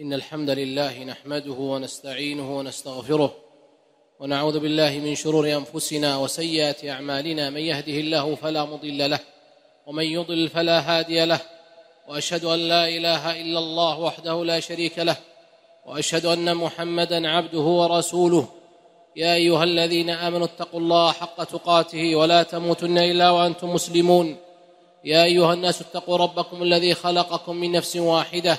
إن الحمد لله نحمده ونستعينه ونستغفره ونعوذ بالله من شرور أنفسنا وسيئات أعمالنا من يهده الله فلا مضل له ومن يضل فلا هادي له وأشهد أن لا إله إلا الله وحده لا شريك له وأشهد أن محمدا عبده ورسوله يا أيها الذين آمنوا اتقوا الله حق تقاته ولا تموتن إلا وأنتم مسلمون يا أيها الناس اتقوا ربكم الذي خلقكم من نفس واحده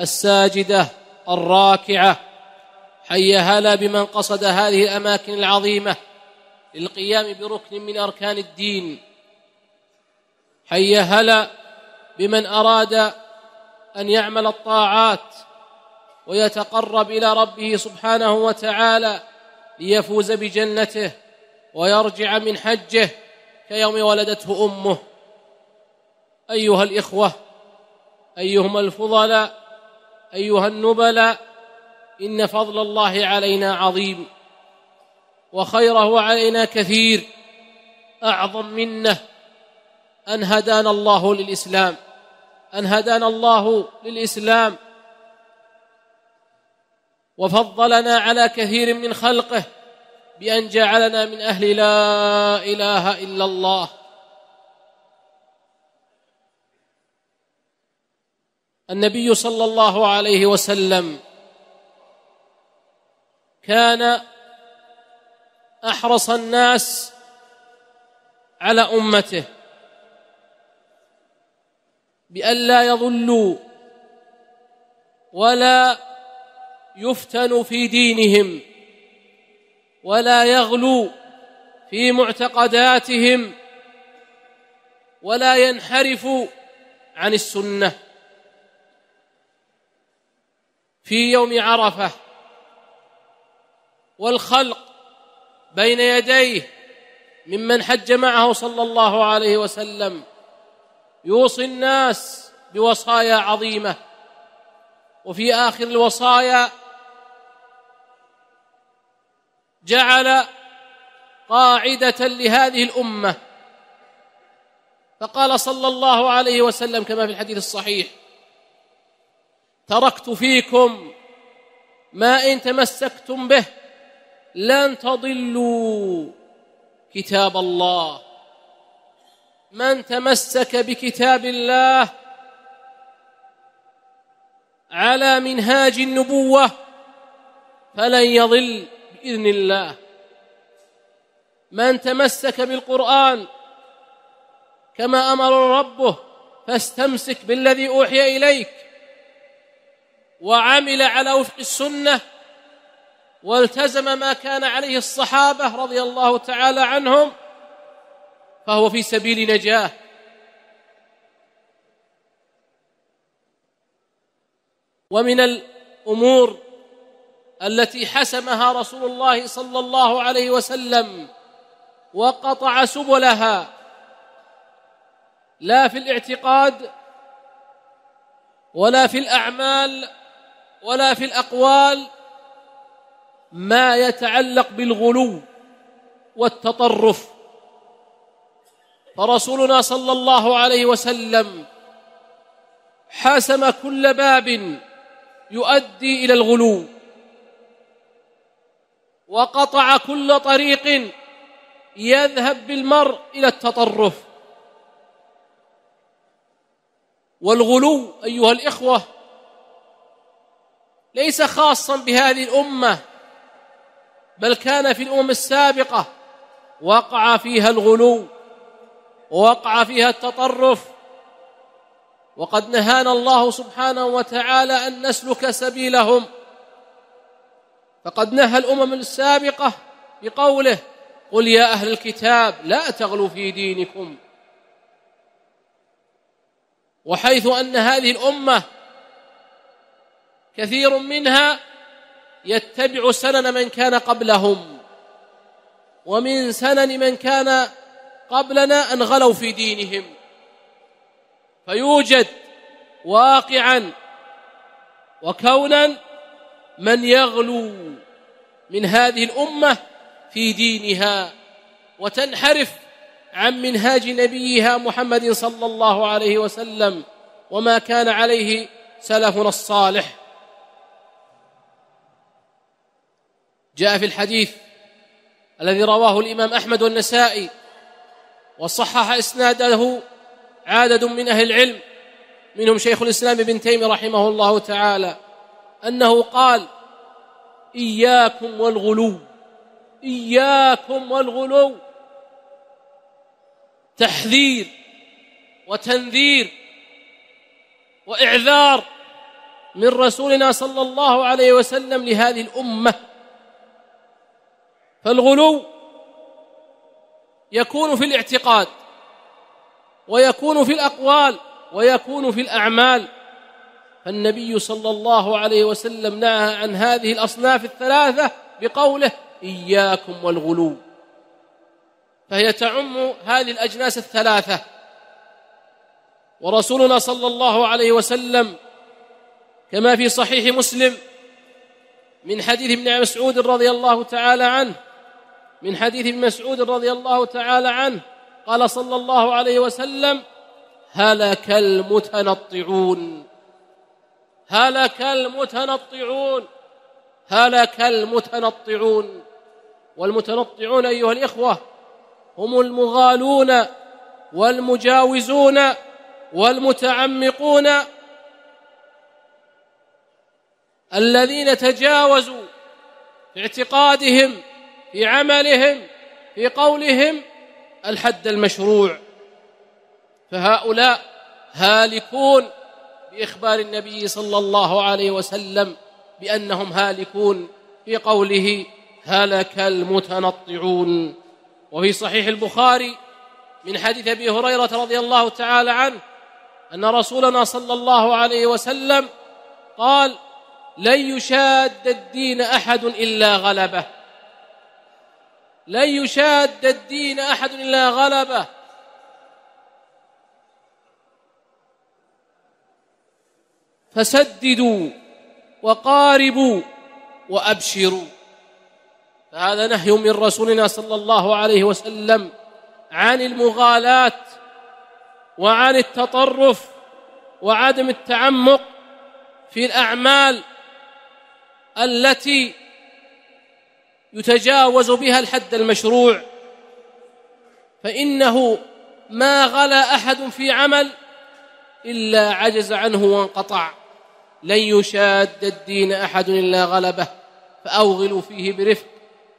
الساجده الراكعه حي هلا بمن قصد هذه الاماكن العظيمه للقيام بركن من اركان الدين حي هلا بمن اراد ان يعمل الطاعات ويتقرب الى ربه سبحانه وتعالى ليفوز بجنته ويرجع من حجه كيوم ولدته امه ايها الاخوه ايهما الفضلاء ايها النبلاء ان فضل الله علينا عظيم وخيره علينا كثير اعظم منه ان هدانا الله للاسلام ان هدانا الله للاسلام وفضلنا على كثير من خلقه بان جعلنا من اهل لا اله الا الله النبي صلى الله عليه وسلم كان احرص الناس على امته بألا يضلوا ولا يفتنوا في دينهم ولا يغلوا في معتقداتهم ولا ينحرفوا عن السنه في يوم عرفه والخلق بين يديه ممن حج معه صلى الله عليه وسلم يوصي الناس بوصايا عظيمه وفي اخر الوصايا جعل قاعده لهذه الامه فقال صلى الله عليه وسلم كما في الحديث الصحيح تركت فيكم ما إن تمسكتم به لن تضلوا كتاب الله من تمسك بكتاب الله على منهاج النبوة فلن يضل بإذن الله من تمسك بالقرآن كما أمر ربه فاستمسك بالذي أوحي إليك وعمل على وفق السنه والتزم ما كان عليه الصحابه رضي الله تعالى عنهم فهو في سبيل نجاه ومن الامور التي حسمها رسول الله صلى الله عليه وسلم وقطع سبلها لا في الاعتقاد ولا في الاعمال ولا في الأقوال ما يتعلق بالغلو والتطرف فرسولنا صلى الله عليه وسلم حاسم كل باب يؤدي إلى الغلو وقطع كل طريق يذهب بالمرء إلى التطرف والغلو أيها الإخوة ليس خاصا بهذه الامه بل كان في الامم السابقه وقع فيها الغلو ووقع فيها التطرف وقد نهانا الله سبحانه وتعالى ان نسلك سبيلهم فقد نهى الامم السابقه بقوله قل يا اهل الكتاب لا تغلوا في دينكم وحيث ان هذه الامه كثير منها يتبع سنن من كان قبلهم ومن سنن من كان قبلنا أن غلوا في دينهم فيوجد واقعا وكونا من يغلو من هذه الأمة في دينها وتنحرف عن منهاج نبيها محمد صلى الله عليه وسلم وما كان عليه سلفنا الصالح جاء في الحديث الذي رواه الامام احمد والنسائي وصحح اسناده عدد من اهل العلم منهم شيخ الاسلام ابن تيميه رحمه الله تعالى انه قال اياكم والغلو اياكم والغلو تحذير وتنذير واعذار من رسولنا صلى الله عليه وسلم لهذه الامه فالغلو يكون في الاعتقاد ويكون في الاقوال ويكون في الاعمال فالنبي صلى الله عليه وسلم نهى عن هذه الاصناف الثلاثه بقوله اياكم والغلو فهي تعم هذه الاجناس الثلاثه ورسولنا صلى الله عليه وسلم كما في صحيح مسلم من حديث ابن مسعود رضي الله تعالى عنه من حديث ابن مسعود رضي الله تعالى عنه قال صلى الله عليه وسلم هلك المتنطعون هلك المتنطعون هلك المتنطعون والمتنطعون ايها الاخوه هم المغالون والمجاوزون والمتعمقون الذين تجاوزوا في اعتقادهم في عملهم في قولهم الحد المشروع فهؤلاء هالكون باخبار النبي صلى الله عليه وسلم بانهم هالكون في قوله هلك المتنطعون وفي صحيح البخاري من حديث ابي هريره رضي الله تعالى عنه ان رسولنا صلى الله عليه وسلم قال لن يشاد الدين احد الا غلبه لن يشاد الدين احد الا غلبه فسددوا وقاربوا وابشروا فهذا نهي من رسولنا صلى الله عليه وسلم عن المغالاه وعن التطرف وعدم التعمق في الاعمال التي يتجاوز بها الحد المشروع فإنه ما غلا أحد في عمل إلا عجز عنه وانقطع لن يشاد الدين أحد إلا غلبه فأوغلوا فيه برفق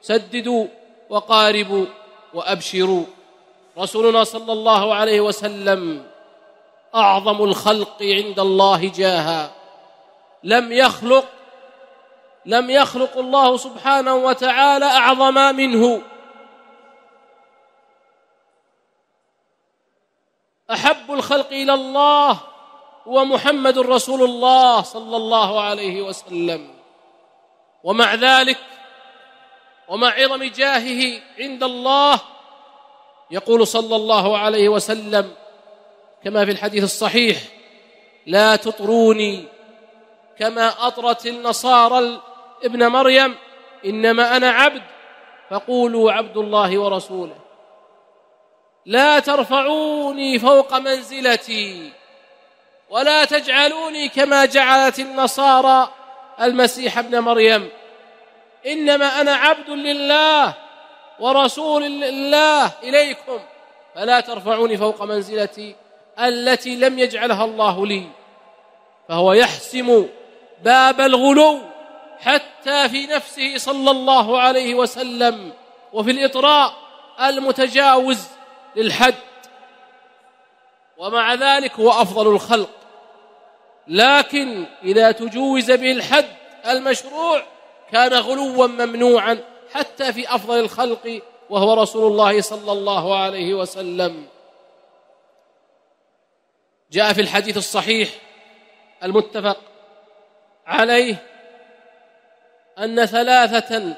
سددوا وقاربوا وأبشروا رسولنا صلى الله عليه وسلم أعظم الخلق عند الله جاها لم يخلق لم يخلق الله سبحانه وتعالى اعظم منه احب الخلق الى الله هو محمد رسول الله صلى الله عليه وسلم ومع ذلك ومع عظم جاهه عند الله يقول صلى الله عليه وسلم كما في الحديث الصحيح لا تطروني كما اطرت النصارى ابن مريم انما انا عبد فقولوا عبد الله ورسوله لا ترفعوني فوق منزلتي ولا تجعلوني كما جعلت النصارى المسيح ابن مريم انما انا عبد لله ورسول الله اليكم فلا ترفعوني فوق منزلتي التي لم يجعلها الله لي فهو يحسم باب الغلو حتى حتى في نفسه صلى الله عليه وسلم وفي الإطراء المتجاوز للحد ومع ذلك هو أفضل الخلق لكن إذا تجوز به الحد المشروع كان غلوا ممنوعا حتى في أفضل الخلق وهو رسول الله صلى الله عليه وسلم جاء في الحديث الصحيح المتفق عليه ان ثلاثه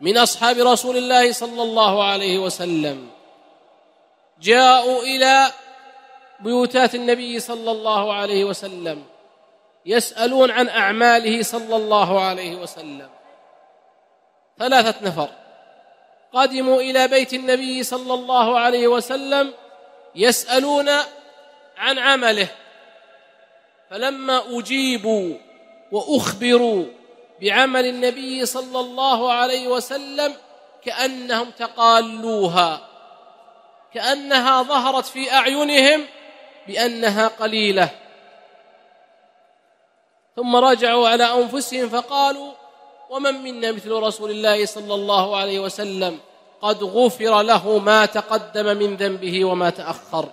من اصحاب رسول الله صلى الله عليه وسلم جاءوا الى بيوتات النبي صلى الله عليه وسلم يسالون عن اعماله صلى الله عليه وسلم ثلاثه نفر قدموا الى بيت النبي صلى الله عليه وسلم يسالون عن عمله فلما اجيبوا واخبروا بعمل النبي صلى الله عليه وسلم كانهم تقالوها كانها ظهرت في اعينهم بانها قليله ثم رجعوا على انفسهم فقالوا ومن منا مثل رسول الله صلى الله عليه وسلم قد غفر له ما تقدم من ذنبه وما تاخر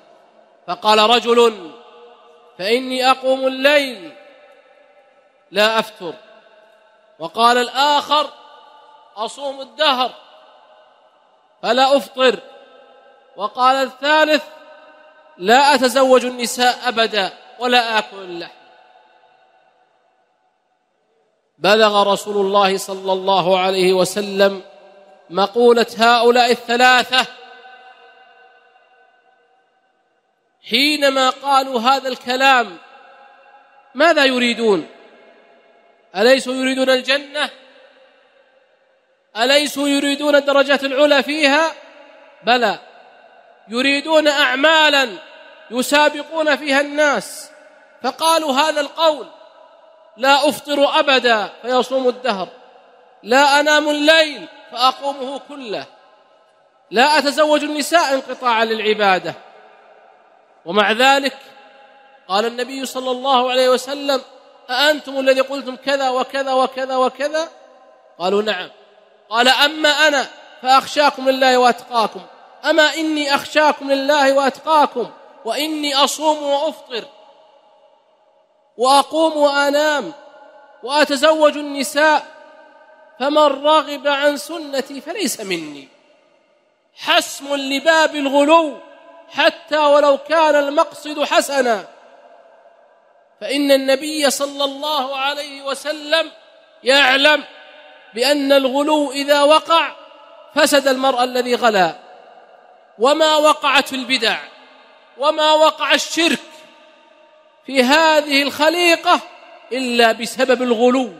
فقال رجل فاني اقوم الليل لا افتر وقال الآخر أصوم الدهر فلا أفطر وقال الثالث لا أتزوج النساء أبدا ولا آكل اللحم بلغ رسول الله صلى الله عليه وسلم مقولة هؤلاء الثلاثة حينما قالوا هذا الكلام ماذا يريدون أليسوا يريدون الجنة أليسوا يريدون الدرجات العلى فيها بلى يريدون أعمالا يسابقون فيها الناس فقالوا هذا القول لا أفطر أبدا فيصوم الدهر لا أنام الليل فأقومه كله لا أتزوج النساء انقطاعا للعبادة ومع ذلك قال النبي صلى الله عليه وسلم أأنتم الذي قلتم كذا وكذا وكذا وكذا قالوا نعم قال أما أنا فأخشاكم لله وأتقاكم أما إني أخشاكم لله وأتقاكم وإني أصوم وأفطر وأقوم وأنام وأتزوج النساء فمن رغب عن سنتي فليس مني حسم لباب الغلو حتى ولو كان المقصد حسنا فان النبي صلى الله عليه وسلم يعلم بان الغلو اذا وقع فسد المرء الذي غلا وما وقعت في البدع وما وقع الشرك في هذه الخليقه الا بسبب الغلو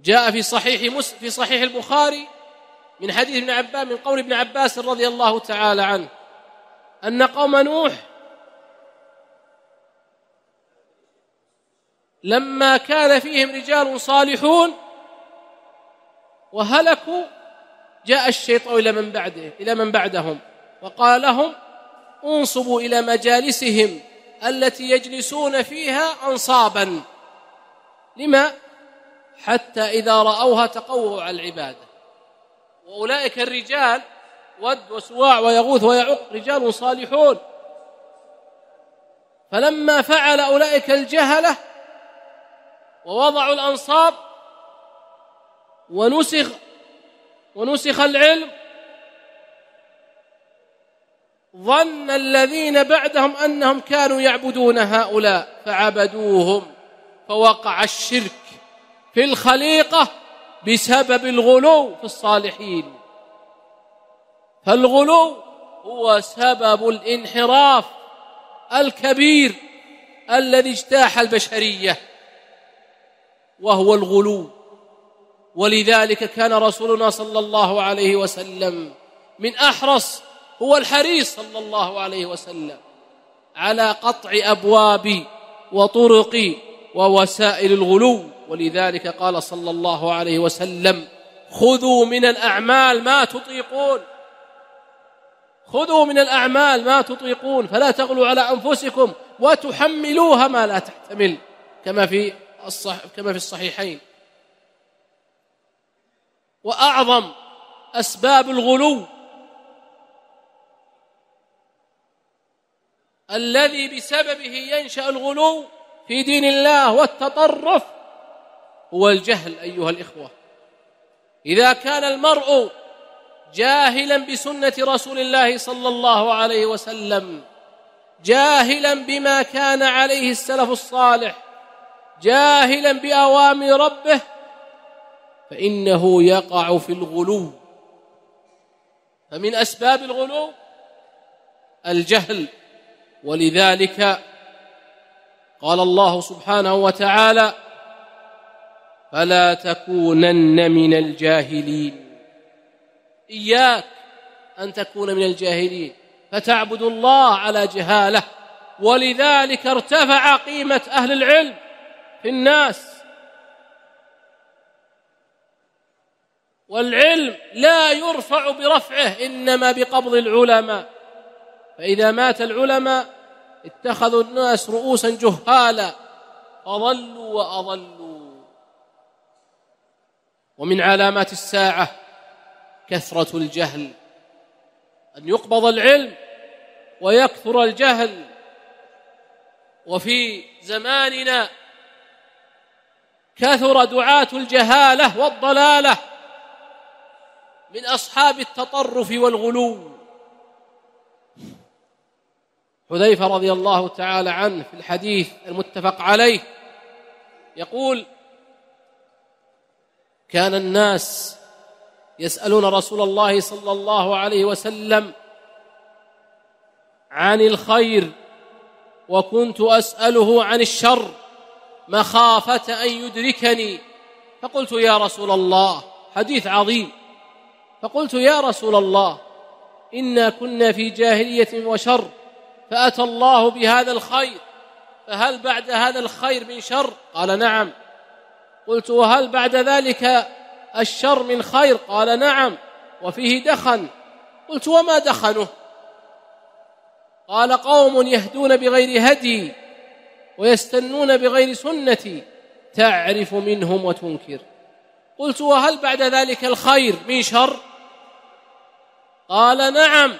جاء في صحيح مسلم في صحيح البخاري من حديث ابن عباس من قول ابن عباس رضي الله تعالى عنه ان قوم نوح لما كان فيهم رجال صالحون وهلكوا جاء الشيطان الى من بعده الى من بعدهم وقال لهم انصبوا الى مجالسهم التي يجلسون فيها انصابا لما حتى اذا راوها تقووا على العباده واولئك الرجال ود وسواع ويغوث ويعق رجال صالحون فلما فعل اولئك الجهله ووضعوا الأنصاب ونسخ ونسخ العلم ظن الذين بعدهم أنهم كانوا يعبدون هؤلاء فعبدوهم فوقع الشرك في الخليقة بسبب الغلو في الصالحين فالغلو هو سبب الانحراف الكبير الذي اجتاح البشريه وهو الغلو ولذلك كان رسولنا صلى الله عليه وسلم من احرص هو الحريص صلى الله عليه وسلم على قطع ابواب وطرق ووسائل الغلو ولذلك قال صلى الله عليه وسلم خذوا من الاعمال ما تطيقون خذوا من الاعمال ما تطيقون فلا تغلوا على انفسكم وتحملوها ما لا تحتمل كما في الصح كما في الصحيحين واعظم اسباب الغلو الذي بسببه ينشا الغلو في دين الله والتطرف هو الجهل ايها الاخوه اذا كان المرء جاهلا بسنه رسول الله صلى الله عليه وسلم جاهلا بما كان عليه السلف الصالح جاهلا باوامر ربه فانه يقع في الغلو فمن اسباب الغلو الجهل ولذلك قال الله سبحانه وتعالى فلا تكونن من الجاهلين اياك ان تكون من الجاهلين فتعبد الله على جهاله ولذلك ارتفع قيمه اهل العلم في الناس والعلم لا يرفع برفعه انما بقبض العلماء فاذا مات العلماء اتخذوا الناس رؤوسا جهالا اضلوا واضلوا ومن علامات الساعه كثره الجهل ان يقبض العلم ويكثر الجهل وفي زماننا كثر دعاة الجهالة والضلالة من أصحاب التطرف والغلو حذيفة رضي الله تعالى عنه في الحديث المتفق عليه يقول كان الناس يسألون رسول الله صلى الله عليه وسلم عن الخير وكنت أسأله عن الشر مخافه ان يدركني فقلت يا رسول الله حديث عظيم فقلت يا رسول الله انا كنا في جاهليه وشر فاتى الله بهذا الخير فهل بعد هذا الخير من شر قال نعم قلت وهل بعد ذلك الشر من خير قال نعم وفيه دخن قلت وما دخنه قال قوم يهدون بغير هدي ويستنون بغير سنتي تعرف منهم وتنكر قلت وهل بعد ذلك الخير من شر قال نعم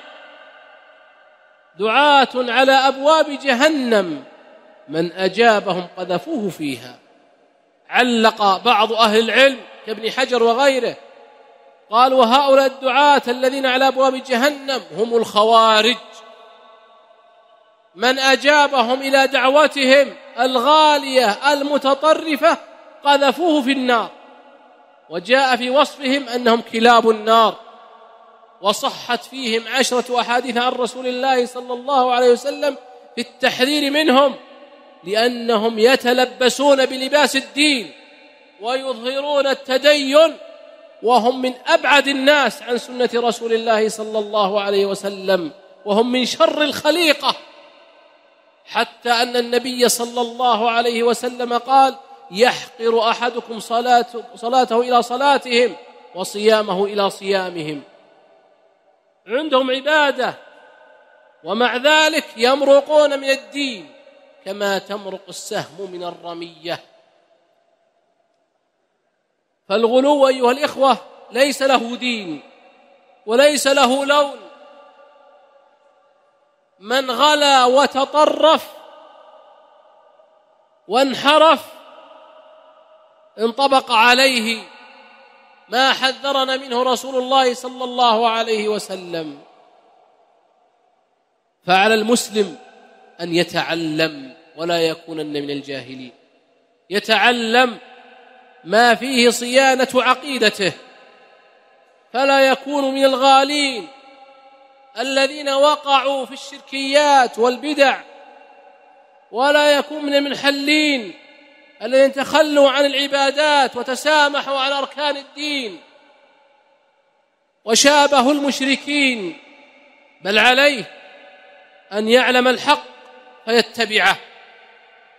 دعاة على أبواب جهنم من أجابهم قذفوه فيها علق بعض أهل العلم كابن حجر وغيره قال وهؤلاء الدعاة الذين على أبواب جهنم هم الخوارج من اجابهم الى دعوتهم الغاليه المتطرفه قذفوه في النار وجاء في وصفهم انهم كلاب النار وصحت فيهم عشره احاديث عن رسول الله صلى الله عليه وسلم في التحذير منهم لانهم يتلبسون بلباس الدين ويظهرون التدين وهم من ابعد الناس عن سنه رسول الله صلى الله عليه وسلم وهم من شر الخليقه حتى ان النبي صلى الله عليه وسلم قال يحقر احدكم صلاته, صلاته الى صلاتهم وصيامه الى صيامهم عندهم عباده ومع ذلك يمرقون من الدين كما تمرق السهم من الرميه فالغلو ايها الاخوه ليس له دين وليس له لون من غلا وتطرف وانحرف انطبق عليه ما حذرنا منه رسول الله صلى الله عليه وسلم فعلى المسلم ان يتعلم ولا يكونن من الجاهلين يتعلم ما فيه صيانه عقيدته فلا يكون من الغالين الذين وقعوا في الشركيات والبدع ولا يكون من المنحلين الذين تخلوا عن العبادات وتسامحوا على اركان الدين وشابهوا المشركين بل عليه ان يعلم الحق فيتبعه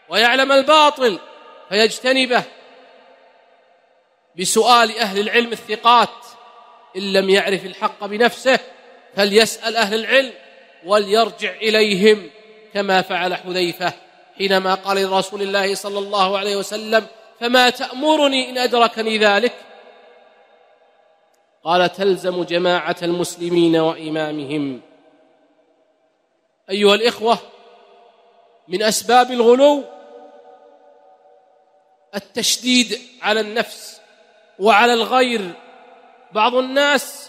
ويعلم الباطل فيجتنبه بسؤال اهل العلم الثقات ان لم يعرف الحق بنفسه فليسأل أهل العلم وليرجع إليهم كما فعل حذيفة حينما قال لرسول الله صلى الله عليه وسلم فما تأمرني إن أدركني ذلك قال تلزم جماعة المسلمين وإمامهم أيها الإخوة من أسباب الغلو التشديد على النفس وعلى الغير بعض الناس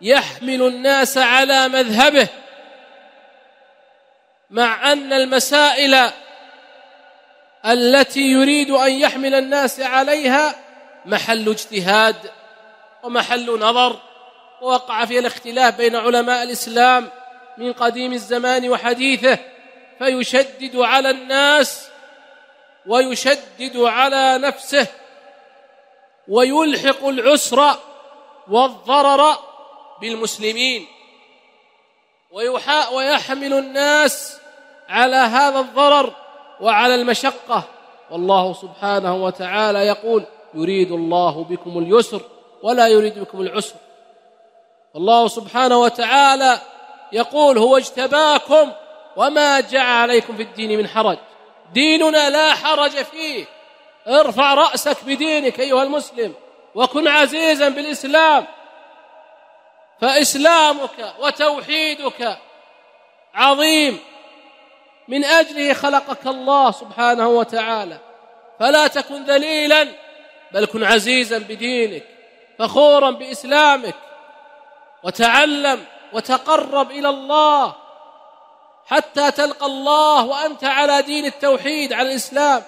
يحمل الناس على مذهبه مع ان المسائل التي يريد ان يحمل الناس عليها محل اجتهاد ومحل نظر ووقع فيها الاختلاف بين علماء الاسلام من قديم الزمان وحديثه فيشدد على الناس ويشدد على نفسه ويلحق العسر والضرر بالمسلمين ويحمل الناس على هذا الضرر وعلى المشقة والله سبحانه وتعالى يقول يريد الله بكم اليسر ولا يريد بكم العسر والله سبحانه وتعالى يقول هو اجتباكم وما جعل عليكم في الدين من حرج ديننا لا حرج فيه ارفع رأسك بدينك أيها المسلم وكن عزيزا بالإسلام فاسلامك وتوحيدك عظيم من اجله خلقك الله سبحانه وتعالى فلا تكن ذليلا بل كن عزيزا بدينك فخورا باسلامك وتعلم وتقرب الى الله حتى تلقى الله وانت على دين التوحيد على الاسلام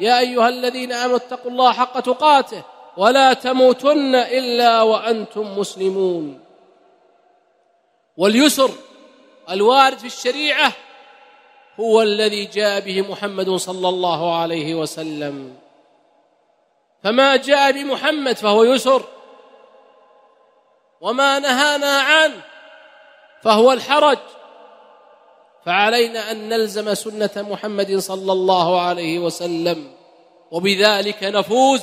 يا ايها الذين امنوا اتقوا الله حق تقاته ولا تموتن الا وانتم مسلمون واليسر الوارد في الشريعه هو الذي جاء به محمد صلى الله عليه وسلم فما جاء بمحمد فهو يسر وما نهانا عنه فهو الحرج فعلينا ان نلزم سنه محمد صلى الله عليه وسلم وبذلك نفوز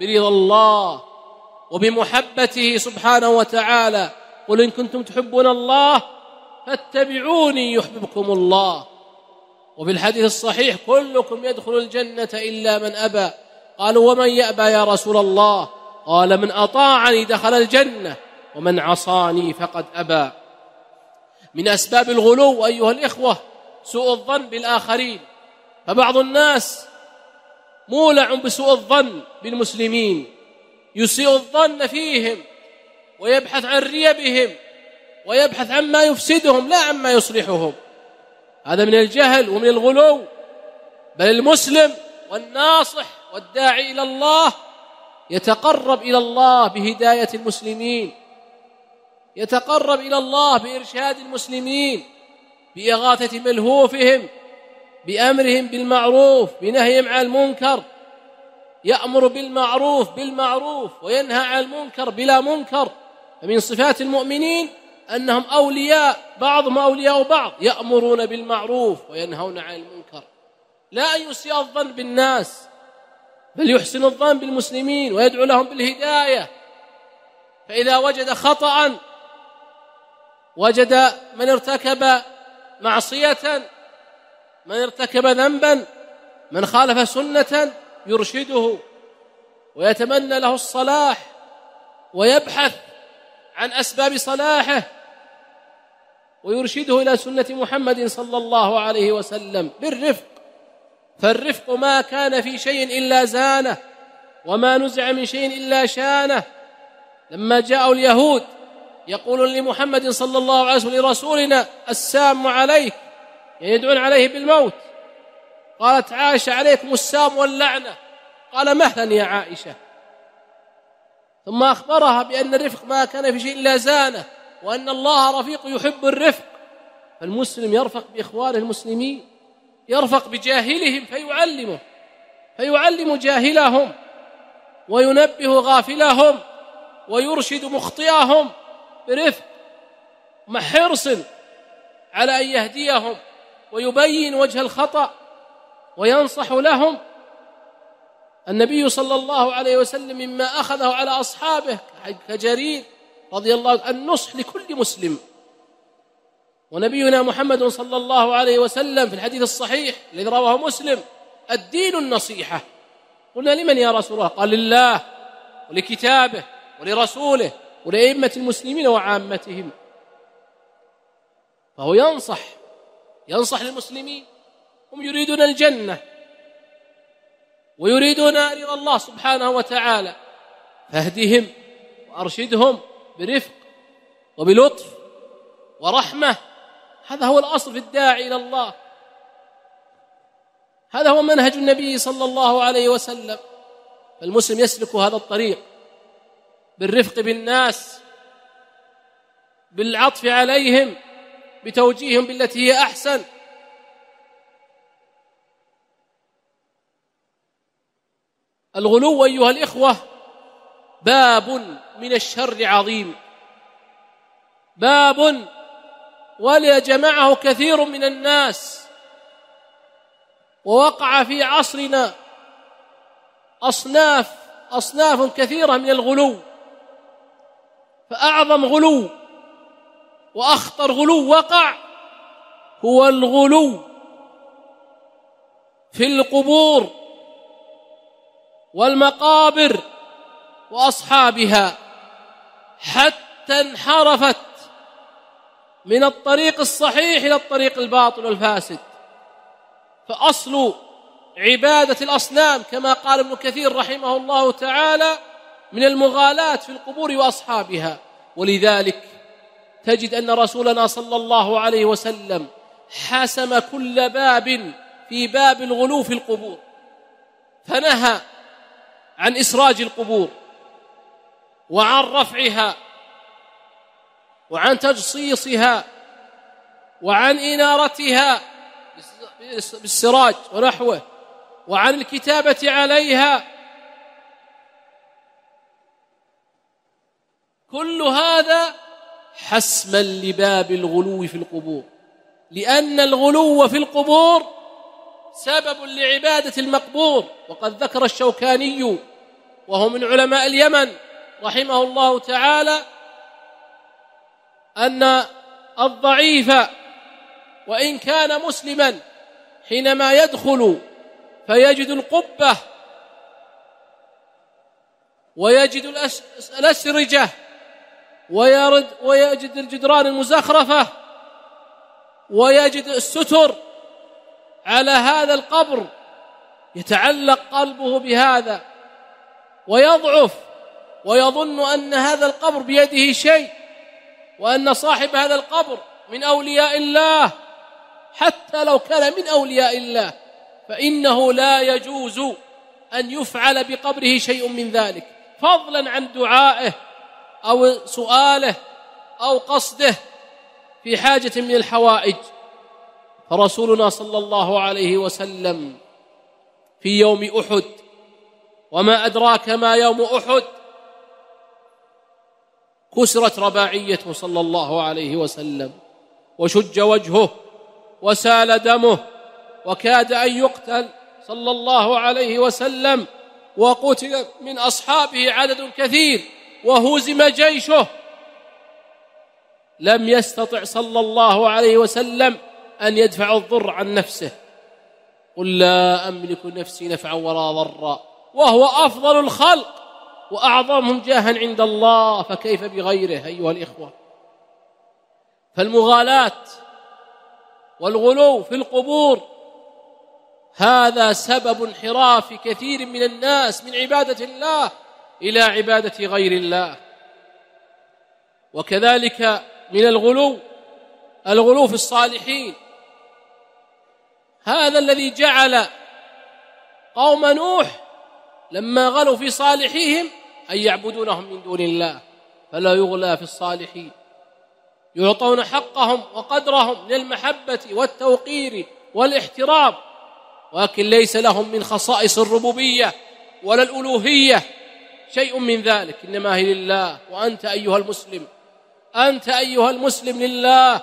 برضا الله وبمحبته سبحانه وتعالى قل إن كنتم تحبون الله فاتبعوني يحببكم الله وفي الحديث الصحيح كلكم يدخل الجنة إلا من أبى قالوا ومن يأبى يا رسول الله قال من أطاعني دخل الجنة ومن عصاني فقد أبى من أسباب الغلو أيها الإخوة سوء الظن بالآخرين فبعض الناس مولع بسوء الظن بالمسلمين يسيء الظن فيهم ويبحث عن ريبهم ويبحث عما يفسدهم لا عما يصلحهم هذا من الجهل ومن الغلو بل المسلم والناصح والداعي الى الله يتقرب الى الله بهدايه المسلمين يتقرب الى الله بارشاد المسلمين باغاثه ملهوفهم بامرهم بالمعروف بنهيهم عن المنكر يامر بالمعروف بالمعروف وينهى عن المنكر بلا منكر فمن صفات المؤمنين انهم اولياء بعضهم اولياء بعض يامرون بالمعروف وينهون عن المنكر لا ان يسيء الظن بالناس بل يحسن الظن بالمسلمين ويدعو لهم بالهدايه فاذا وجد خطا وجد من ارتكب معصيه من ارتكب ذنبا من خالف سنه يرشده ويتمنى له الصلاح ويبحث عن اسباب صلاحه ويرشده الى سنه محمد صلى الله عليه وسلم بالرفق فالرفق ما كان في شيء الا زانه وما نزع من شيء الا شانه لما جاءوا اليهود يقولون لمحمد صلى الله عليه وسلم لرسولنا السام عليك يعني يدعون عليه بالموت قالت عائشه عليكم السام واللعنه قال مهلا يا عائشه ثم أخبرها بأن الرفق ما كان في شيء إلا زانه وأن الله رفيق يحب الرفق فالمسلم يرفق بإخوانه المسلمين يرفق بجاهلهم فيعلمه فيعلم جاهلهم وينبه غافلهم ويرشد مخطئهم برفق مع حرص على أن يهديهم ويبين وجه الخطأ وينصح لهم النبي صلى الله عليه وسلم مما أخذه على أصحابه كجرير رضي الله عنه النصح لكل مسلم ونبينا محمد صلى الله عليه وسلم في الحديث الصحيح الذي رواه مسلم الدين النصيحة قلنا لمن يا رسول الله قال لله ولكتابه ولرسوله ولأئمة المسلمين وعامتهم فهو ينصح ينصح للمسلمين هم يريدون الجنة ويريدون رضا الله سبحانه وتعالى فاهدهم وارشدهم برفق وبلطف ورحمه هذا هو الاصل في الداعي الى الله هذا هو منهج النبي صلى الله عليه وسلم فالمسلم يسلك هذا الطريق بالرفق بالناس بالعطف عليهم بتوجيههم بالتي هي احسن الغلو ايها الاخوه باب من الشر عظيم باب ولجمعه كثير من الناس ووقع في عصرنا اصناف اصناف كثيره من الغلو فاعظم غلو واخطر غلو وقع هو الغلو في القبور والمقابر واصحابها حتى انحرفت من الطريق الصحيح الى الطريق الباطل والفاسد فاصل عباده الاصنام كما قال ابن كثير رحمه الله تعالى من المغالاه في القبور واصحابها ولذلك تجد ان رسولنا صلى الله عليه وسلم حسم كل باب في باب الغلو في القبور فنهى عن إسراج القبور وعن رفعها وعن تجصيصها وعن إنارتها بالسراج ونحوه وعن الكتابة عليها كل هذا حسما لباب الغلو في القبور لأن الغلو في القبور سبب لعبادة المقبور وقد ذكر الشوكاني وهو من علماء اليمن رحمه الله تعالى ان الضعيف وان كان مسلما حينما يدخل فيجد القبه ويجد الاسرجه ويرد ويجد الجدران المزخرفه ويجد الستر على هذا القبر يتعلق قلبه بهذا ويضعف ويظن ان هذا القبر بيده شيء وان صاحب هذا القبر من اولياء الله حتى لو كان من اولياء الله فانه لا يجوز ان يفعل بقبره شيء من ذلك فضلا عن دعائه او سؤاله او قصده في حاجه من الحوائج فرسولنا صلى الله عليه وسلم في يوم احد وما أدراك ما يوم أحد كسرت رباعيته صلى الله عليه وسلم وشج وجهه وسال دمه وكاد أن يقتل صلى الله عليه وسلم وقتل من أصحابه عدد كثير وهزم جيشه لم يستطع صلى الله عليه وسلم أن يدفع الضر عن نفسه قل لا أملك نفسي نفعا ولا ضرا وهو افضل الخلق واعظمهم جاها عند الله فكيف بغيره ايها الاخوه فالمغالاه والغلو في القبور هذا سبب انحراف كثير من الناس من عباده الله الى عباده غير الله وكذلك من الغلو الغلو في الصالحين هذا الذي جعل قوم نوح لما غلوا في صالحيهم أن يعبدونهم من دون الله فلا يغلى في الصالحين يعطون حقهم وقدرهم من المحبة والتوقير والاحترام ولكن ليس لهم من خصائص الربوبية ولا الألوهية شيء من ذلك إنما هي لله وأنت أيها المسلم أنت أيها المسلم لله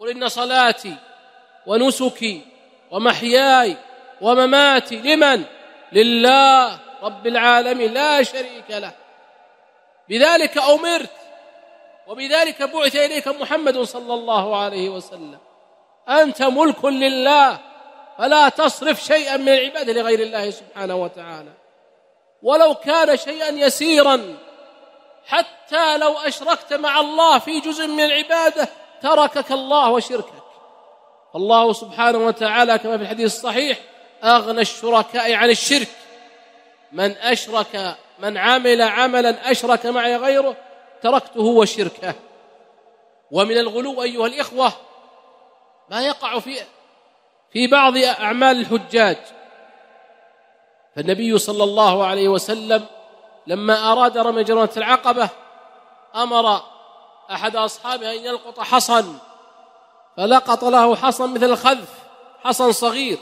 قل إن صلاتي ونسكي ومحياي ومماتي لمن لله رب العالمين لا شريك له بذلك امرت وبذلك بعث اليك محمد صلى الله عليه وسلم انت ملك لله فلا تصرف شيئا من العباده لغير الله سبحانه وتعالى ولو كان شيئا يسيرا حتى لو اشركت مع الله في جزء من العباده تركك الله وشركك الله سبحانه وتعالى كما في الحديث الصحيح اغنى الشركاء عن الشرك من اشرك من عمل عملا اشرك معي غيره تركته وشركه ومن الغلو ايها الاخوه ما يقع في في بعض اعمال الحجاج فالنبي صلى الله عليه وسلم لما اراد رمي جمره العقبه امر احد اصحابه ان يلقط حصن فلقط له حصن مثل الخذف حصن صغير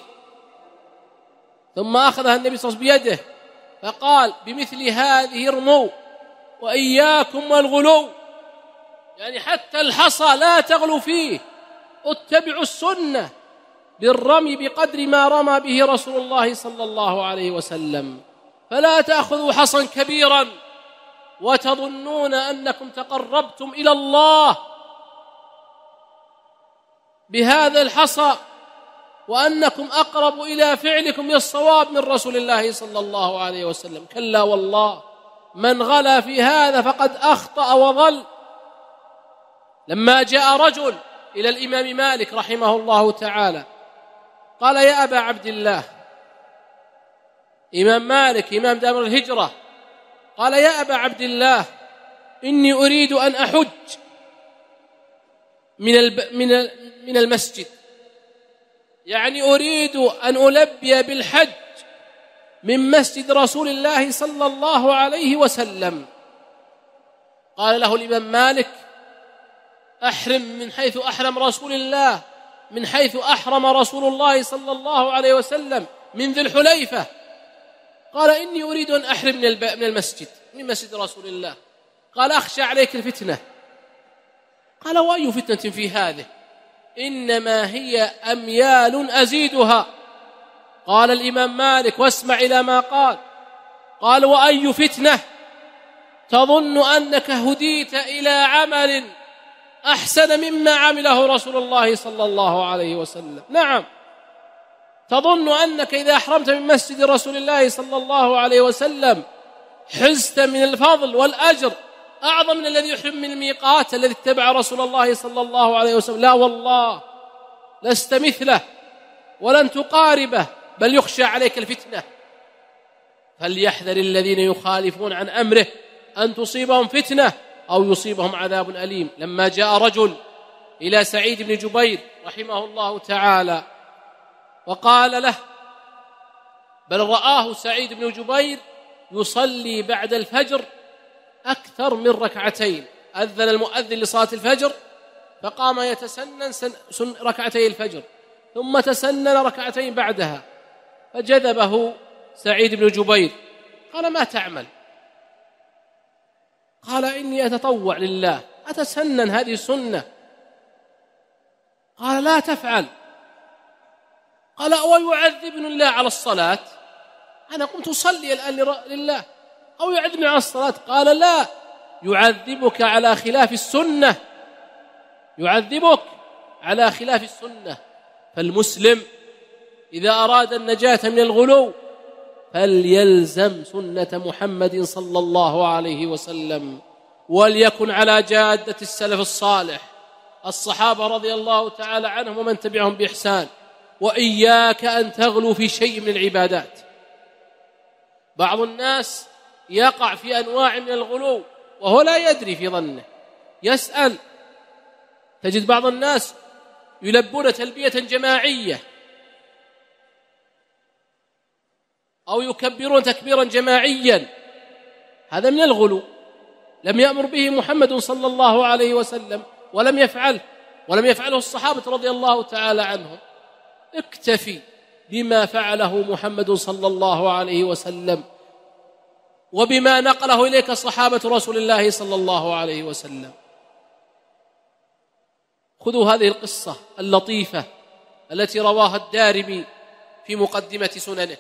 ثم اخذها النبي صلى الله عليه وسلم بيده فقال بمثل هذه ارموا واياكم والغلو يعني حتى الحصى لا تغلو فيه اتبعوا السنه بالرمي بقدر ما رمى به رسول الله صلى الله عليه وسلم فلا تاخذوا حصا كبيرا وتظنون انكم تقربتم الى الله بهذا الحصى وانكم اقرب الى فعلكم الصواب من رسول الله صلى الله عليه وسلم كلا والله من غلا في هذا فقد اخطا وظل لما جاء رجل الى الامام مالك رحمه الله تعالى قال يا ابا عبد الله امام مالك امام دار الهجره قال يا ابا عبد الله اني اريد ان احج من من من المسجد يعني اريد ان البي بالحج من مسجد رسول الله صلى الله عليه وسلم قال له الامام مالك احرم من حيث احرم رسول الله من حيث احرم رسول الله صلى الله عليه وسلم من ذي الحليفه قال اني اريد ان احرم من من المسجد من مسجد رسول الله قال اخشى عليك الفتنه قال واي فتنه في هذه انما هي اميال ازيدها قال الامام مالك واسمع الى ما قال قال واي فتنه تظن انك هديت الى عمل احسن مما عمله رسول الله صلى الله عليه وسلم نعم تظن انك اذا احرمت من مسجد رسول الله صلى الله عليه وسلم حزت من الفضل والاجر أعظم من الذي يحرم من الميقات الذي اتبع رسول الله صلى الله عليه وسلم لا والله لست مثله ولن تقاربه بل يخشى عليك الفتنة فليحذر الذين يخالفون عن أمره أن تصيبهم فتنة أو يصيبهم عذاب أليم لما جاء رجل إلى سعيد بن جبير رحمه الله تعالى وقال له بل رآه سعيد بن جبير يصلي بعد الفجر أكثر من ركعتين أذن المؤذن لصلاة الفجر فقام يتسنن سن ركعتي الفجر ثم تسنن ركعتين بعدها فجذبه سعيد بن جبير قال ما تعمل قال إني أتطوع لله أتسنن هذه السنة قال لا تفعل قال يعذبني الله على الصلاة أنا قمت أصلي الآن لله أو يعذبني على الصلاة قال لا يعذبك على خلاف السنة يعذبك على خلاف السنة فالمسلم إذا أراد النجاة من الغلو فليلزم سنة محمد صلى الله عليه وسلم وليكن على جادة السلف الصالح الصحابة رضي الله تعالى عنهم ومن تبعهم بإحسان وإياك أن تغلو في شيء من العبادات بعض الناس يقع في انواع من الغلو وهو لا يدري في ظنه يسال تجد بعض الناس يلبون تلبيه جماعيه او يكبرون تكبيرا جماعيا هذا من الغلو لم يامر به محمد صلى الله عليه وسلم ولم يفعله ولم يفعله الصحابه رضي الله تعالى عنهم اكتفي بما فعله محمد صلى الله عليه وسلم وبما نقله اليك صحابه رسول الله صلى الله عليه وسلم خذوا هذه القصه اللطيفه التي رواها الدارمي في مقدمه سننه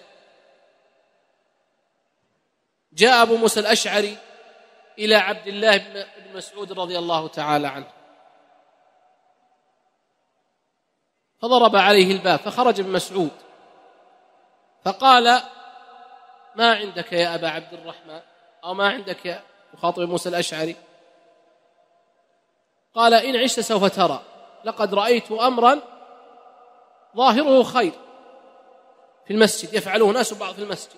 جاء ابو موسى الاشعري الى عبد الله بن مسعود رضي الله تعالى عنه فضرب عليه الباب فخرج ابن مسعود فقال ما عندك يا أبا عبد الرحمن أو ما عندك يا مخاطب موسى الأشعري قال إن عشت سوف ترى لقد رأيت أمرا ظاهره خير في المسجد يفعله ناس بعض في المسجد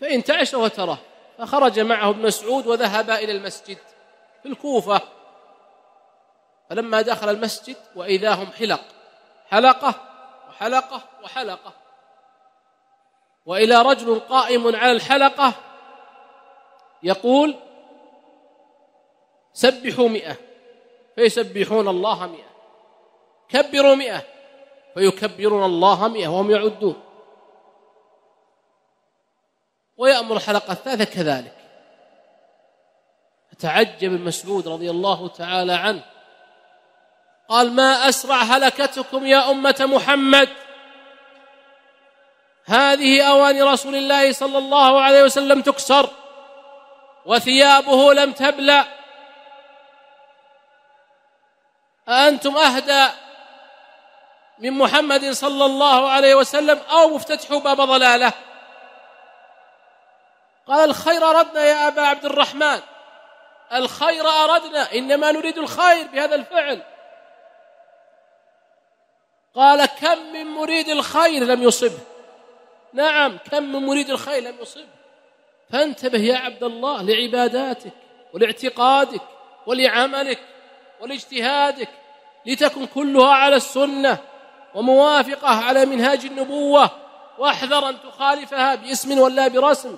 فإن تعش وتراه فخرج معه ابن مسعود وذهب إلى المسجد في الكوفة فلما دخل المسجد وإذا هم حلق حلقة وحلقة وحلقة والى رجل قائم على الحلقه يقول سبحوا مئة فيسبحون الله مئة كبروا مئة فيكبرون الله مئة وهم يعدون ويأمر الحلقة الثالثة كذلك تعجب المسعود رضي الله تعالى عنه قال ما أسرع هلكتكم يا أمة محمد هذه اواني رسول الله صلى الله عليه وسلم تكسر وثيابه لم تبلى أأنتم أهدى من محمد صلى الله عليه وسلم أو مفتتحوا باب ضلاله قال الخير أردنا يا أبا عبد الرحمن الخير أردنا إنما نريد الخير بهذا الفعل قال كم من مريد الخير لم يصبه نعم كم من مريد الخير لم يصب فانتبه يا عبد الله لعباداتك ولاعتقادك ولعملك ولاجتهادك لتكن كلها على السنه وموافقه على منهاج النبوه واحذر ان تخالفها باسم ولا برسم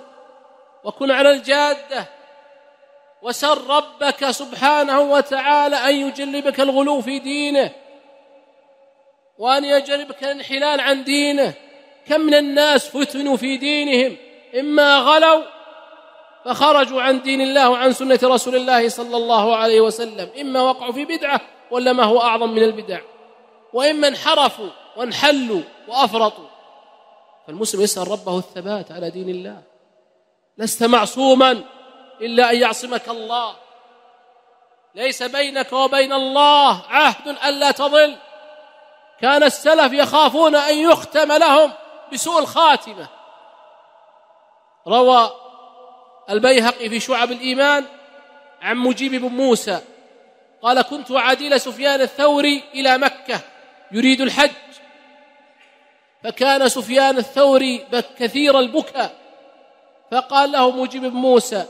وكن على الجاده وسر ربك سبحانه وتعالى ان يجلبك الغلو في دينه وان يجلبك الانحلال عن دينه كم من الناس فتنوا في دينهم إما غلوا فخرجوا عن دين الله وعن سنة رسول الله صلى الله عليه وسلم إما وقعوا في بدعة ولا ما هو أعظم من البدع وإما انحرفوا وانحلوا وأفرطوا فالمسلم يسأل ربه الثبات على دين الله لست معصوما إلا أن يعصمك الله ليس بينك وبين الله عهد ألا تضل كان السلف يخافون أن يختم لهم بسوء الخاتمه روى البيهقي في شعب الايمان عن مجيب بن موسى قال كنت عادل سفيان الثوري الى مكه يريد الحج فكان سفيان الثوري كثير البكاء فقال له مجيب بن موسى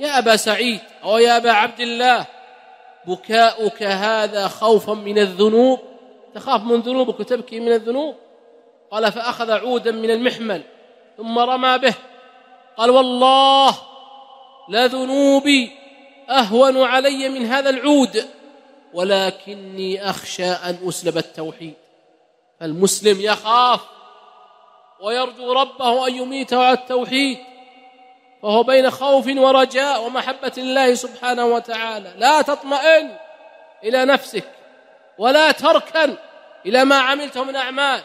يا ابا سعيد او يا ابا عبد الله بكاؤك هذا خوفا من الذنوب تخاف من ذنوبك وتبكي من الذنوب قال فأخذ عودا من المحمل ثم رمى به قال والله لذنوبي أهون علي من هذا العود ولكني أخشى أن أسلب التوحيد فالمسلم يخاف ويرجو ربه أن يميته على التوحيد فهو بين خوف ورجاء ومحبة الله سبحانه وتعالى لا تطمئن إلى نفسك ولا تركن إلى ما عملته من أعمال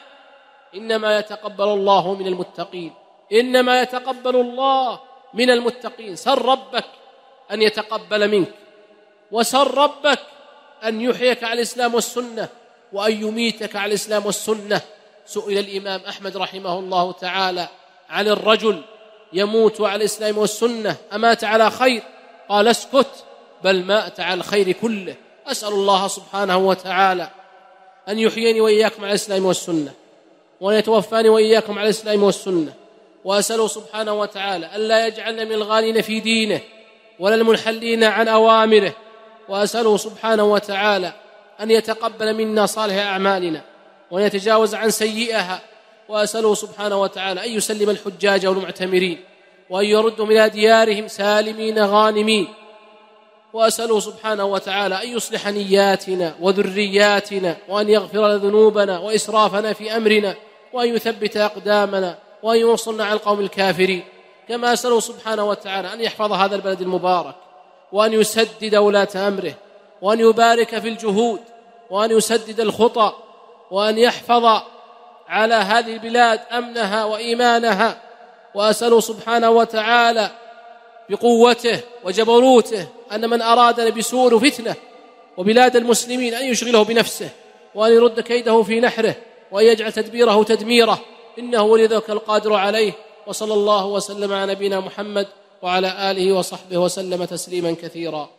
انما يتقبل الله من المتقين انما يتقبل الله من المتقين سر ربك ان يتقبل منك وسر ربك ان يحييك على الاسلام والسنه وان يميتك على الاسلام والسنه سئل الامام احمد رحمه الله تعالى عن الرجل يموت على الاسلام والسنه امات على خير قال اسكت بل مات على الخير كله اسال الله سبحانه وتعالى ان يحييني واياكم على الاسلام والسنه وأن يتوفاني وإياكم على الإسلام والسنة وأسأله سبحانه وتعالى ألا يجعلنا من الغالين في دينه ولا المنحلين عن أوامره وأسأله سبحانه وتعالى أن يتقبل منا صالح أعمالنا وأن يتجاوز عن سيئها وأسأله سبحانه وتعالى أن يسلم الحجاج والمعتمرين وأن يردهم إلى ديارهم سالمين غانمين وأسأله سبحانه وتعالى أن يصلح نياتنا وذرياتنا وأن يغفر ذنوبنا وإسرافنا في أمرنا وأن يثبت أقدامنا وأن ينصرنا على القوم الكافرين كما أسأله سبحانه وتعالى أن يحفظ هذا البلد المبارك وأن يسدد ولاة أمره وأن يبارك في الجهود وأن يسدد الخطى وأن يحفظ على هذه البلاد أمنها وإيمانها وأسأله سبحانه وتعالى بقوته وجبروته أن من أرادنا بسوء وفتنة وبلاد المسلمين أن يشغله بنفسه وأن يرد كيده في نحره وأن يجعل تدبيره تدميره إنه ولي ذلك القادر عليه وصلى الله وسلم على نبينا محمد وعلى آله وصحبه وسلم تسليما كثيرا